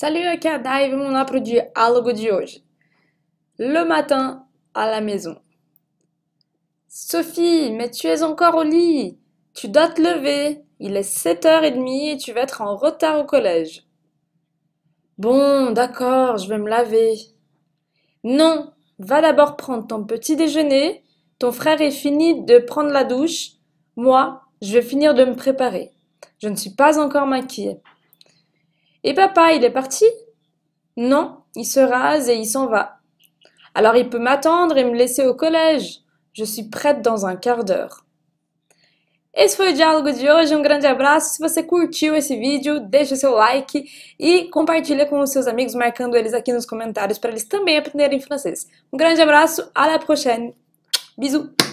Salut, aqui mon a de Le matin, à la maison. Sophie, mais tu es encore au lit. Tu dois te lever. Il est 7h30 et tu vas être en retard au collège. Bon, d'accord, je vais me laver. Non, va d'abord prendre ton petit déjeuner. Ton frère est fini de prendre la douche. Moi, je vais finir de me préparer. Je ne suis pas encore maquillée. Et eh, papa, il est parti Non, il se rase et il s'en va. Alors il peut m'attendre et me laisser au collège. Je suis prête dans un quart d'heure. Esse foi le dialogue de hoje, grand um grande Si Se você curtiu esse vídeo, deixa seu like e compartilha com os seus amigos, marcando eles aqui nos comentários para eles também aprenderem francês. Um grande abraço, à la prochaine. Bisous.